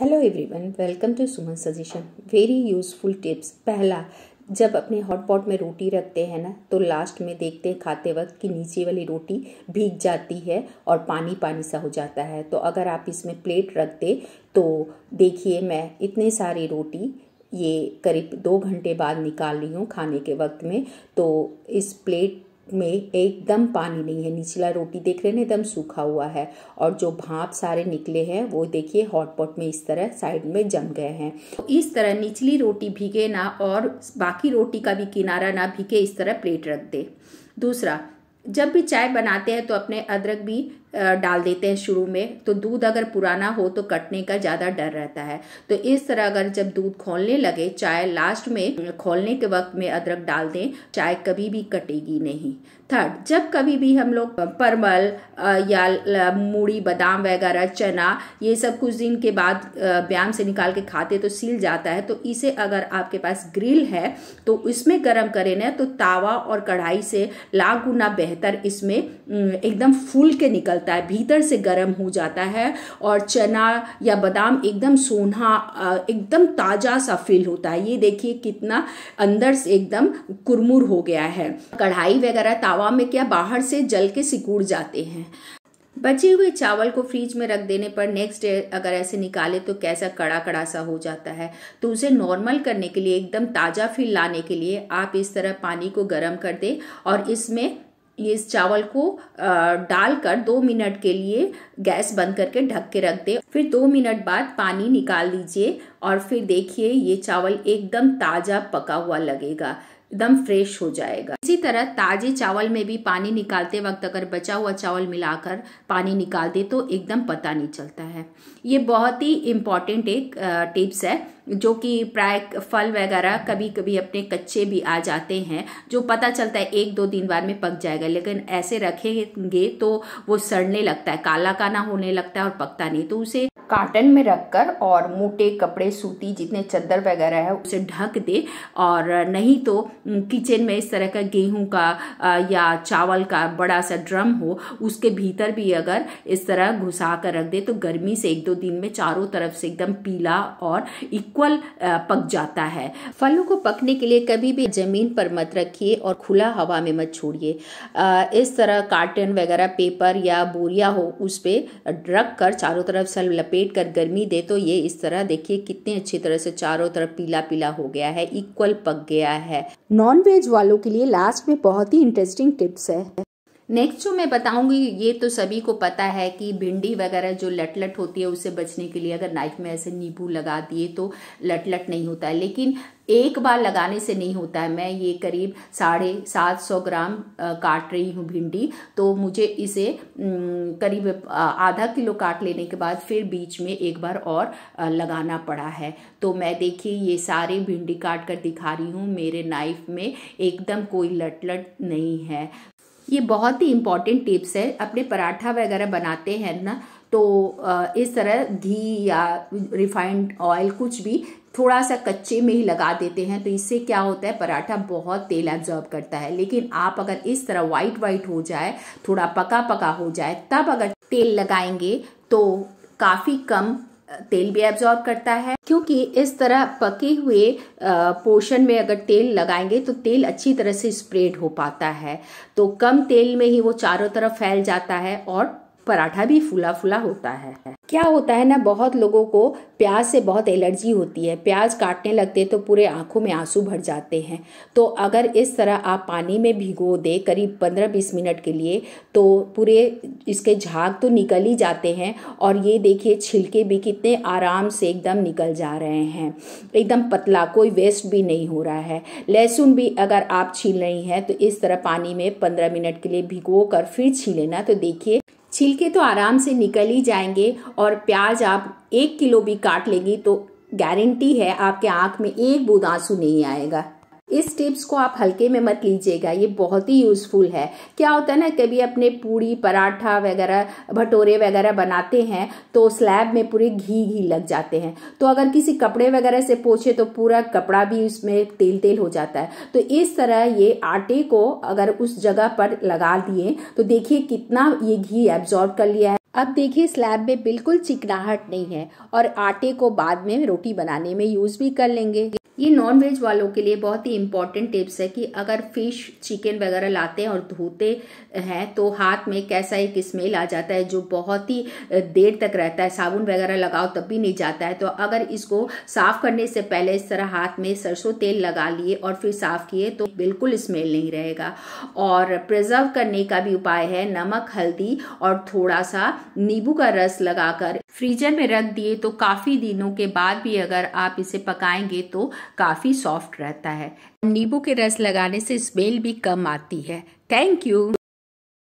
hello everyone welcome to Suman suggestion very useful tips पहला जब अपने हॉटपॉट में रोटी रखते हैं ना तो लास्ट में देखते हैं खाते वक्त कि नीचे वाली रोटी भीग जाती है और पानी पानी सा हो जाता है तो अगर आप इसमें प्लेट रख दे तो देखिए मैं इतने सारी रोटी ये करीब दो घंटे बाद निकाल रही हूँ खाने के वक्त में तो इस प्लेट में एकदम पानी नहीं है निचला रोटी देख रहे हैं एकदम सूखा हुआ है और जो भाप सारे निकले हैं वो देखिए हॉटपॉट में इस तरह साइड में जम गए हैं तो इस तरह निचली रोटी भीगे ना और बाकी रोटी का भी किनारा ना भीगे इस तरह प्लेट रख दे दूसरा जब भी चाय बनाते हैं तो अपने अदरक भी डाल देते हैं शुरू में तो दूध अगर पुराना हो तो कटने का ज़्यादा डर रहता है तो इस तरह अगर जब दूध खोलने लगे चाय लास्ट में खोलने के वक्त में अदरक डाल दें चाय कभी भी कटेगी नहीं थर्ड जब कभी भी हम लोग परमल या मूढ़ी बादाम वगैरह चना ये सब कुछ दिन के बाद व्यायाम से निकाल के खाते तो सील जाता है तो इसे अगर आपके पास ग्रिल है तो इसमें गर्म करें ना तो तावा और कढ़ाई से लाख गुना बेहतर इसमें एकदम फूल के निकल निकलता है भीतर से गर्म हो जाता है और चना या बादाम एकदम सोना एकदम ताज़ा सा फील होता है ये देखिए कितना अंदर से एकदम कुरमुर हो गया है कढ़ाई वगैरह तावा में क्या बाहर से जल के सिकुड़ जाते हैं बचे हुए चावल को फ्रीज में रख देने पर नेक्स्ट डे अगर ऐसे निकाले तो कैसा कड़ा कड़ा सा हो जाता है तो उसे नॉर्मल करने के लिए एकदम ताज़ा फील लाने के लिए आप इस तरह पानी को गर्म कर दें और इसमें ये इस चावल को डालकर दो मिनट के लिए गैस बंद करके ढक के रख दे फिर दो मिनट बाद पानी निकाल लीजिए और फिर देखिए ये चावल एकदम ताज़ा पका हुआ लगेगा एकदम फ्रेश हो जाएगा इसी तरह ताजे चावल में भी पानी निकालते वक्त अगर बचा हुआ चावल मिलाकर पानी निकाल दे तो एकदम पता नहीं चलता है ये बहुत ही इम्पॉर्टेंट एक टिप्स है जो कि प्राय फल वगैरह कभी कभी अपने कच्चे भी आ जाते हैं जो पता चलता है एक दो दिन बाद में पक जाएगा लेकिन ऐसे रखेंगे तो वो सड़ने लगता है काला काना होने लगता है और पकता नहीं तो उसे कार्टन में रखकर और मोटे कपड़े सूती जितने चद्दर वगैरह है उसे ढक दे और नहीं तो किचन में इस तरह का गेहूं का या चावल का बड़ा सा ड्रम हो उसके भीतर भी अगर इस तरह घुसा कर रख दे तो गर्मी से एक दो दिन में चारों तरफ से एकदम पीला और इक्वल पक जाता है फलों को पकने के लिए कभी भी ज़मीन पर मत रखिए और खुला हवा में मत छोड़िए इस तरह कार्टन वगैरह पेपर या बोरिया हो उस पर रख कर चारों तरफ से लपेट लपेट कर गर्मी दे तो ये इस तरह देखिए कितने अच्छी तरह से चारों तरफ पीला पीला हो गया है इक्वल पक गया है नॉन वेज वालों के लिए लास्ट में बहुत ही इंटरेस्टिंग टिप्स है नेक्स्ट जो मैं बताऊंगी ये तो सभी को पता है कि भिंडी वगैरह जो लटलट होती है उससे बचने के लिए अगर नाइफ में ऐसे नींबू लगा दिए तो लटलट नहीं होता है लेकिन एक बार लगाने से नहीं होता है मैं ये करीब साढ़े सात सौ ग्राम काट रही हूँ भिंडी तो मुझे इसे करीब आधा किलो काट लेने के बाद फिर बीच में एक बार और लगाना पड़ा है तो मैं देखिए ये सारे भिंडी काट कर दिखा रही हूँ मेरे नाइफ में एकदम कोई लटलट लट नहीं है ये बहुत ही इम्पॉर्टेंट टिप्स है अपने पराठा वगैरह बनाते हैं ना तो इस तरह घी या रिफाइंड ऑयल कुछ भी थोड़ा सा कच्चे में ही लगा देते हैं तो इससे क्या होता है पराठा बहुत तेल एब्जॉर्ब करता है लेकिन आप अगर इस तरह वाइट वाइट हो जाए थोड़ा पका पका हो जाए तब अगर तेल लगाएंगे तो काफ़ी कम तेल भी एब्जॉर्ब करता है क्योंकि इस तरह पके हुए पोर्शन में अगर तेल लगाएंगे तो तेल अच्छी तरह से स्प्रेड हो पाता है तो कम तेल में ही वो चारों तरफ फैल जाता है और पराठा भी फूला फूला होता है क्या होता है ना बहुत लोगों को प्याज से बहुत एलर्जी होती है प्याज काटने लगते तो पूरे आंखों में आंसू भर जाते हैं तो अगर इस तरह आप पानी में भिगो दे करीब पंद्रह बीस मिनट के लिए तो पूरे इसके झाग तो निकल ही जाते हैं और ये देखिए छिलके भी कितने आराम से एकदम निकल जा रहे हैं एकदम पतला कोई वेस्ट भी नहीं हो रहा है लहसुन भी अगर आप छील रही हैं तो इस तरह पानी में पंद्रह मिनट के लिए भिगो कर फिर छीलें ना तो देखिए छिलके तो आराम से निकल ही जाएंगे और प्याज आप एक किलो भी काट लेगी तो गारंटी है आपके आँख में एक बूंद आंसू नहीं आएगा इस टिप्स को आप हल्के में मत लीजिएगा ये बहुत ही यूज़फुल है क्या होता है ना कभी अपने पूड़ी पराठा वगैरह भटोरे वगैरह बनाते हैं तो स्लैब में पूरे घी घी लग जाते हैं तो अगर किसी कपड़े वगैरह से पोछे तो पूरा कपड़ा भी उसमें तेल तेल हो जाता है तो इस तरह ये आटे को अगर उस जगह पर लगा दिए तो देखिए कितना ये घी एब्जॉर्ब कर लिया है अब देखिए स्लैब में बिल्कुल चिकनाहट नहीं है और आटे को बाद में रोटी बनाने में यूज़ भी कर लेंगे ये नॉन वेज वालों के लिए बहुत ही इंपॉर्टेंट टिप्स है कि अगर फिश चिकन वगैरह लाते हैं और धोते हैं तो हाथ में कैसा एक स्मेल आ जाता है जो बहुत ही देर तक रहता है साबुन वगैरह लगाओ तब भी नहीं जाता है तो अगर इसको साफ करने से पहले इस तरह हाथ में सरसों तेल लगा लिए और फिर साफ किए तो बिल्कुल स्मेल नहीं रहेगा और प्रिजर्व करने का भी उपाय है नमक हल्दी और थोड़ा सा नींबू का रस लगाकर फ्रीजर में रख दिए तो काफ़ी दिनों के बाद भी अगर आप इसे पकाएंगे तो काफ़ी सॉफ्ट रहता है नींबू के रस लगाने से स्मेल भी कम आती है थैंक यू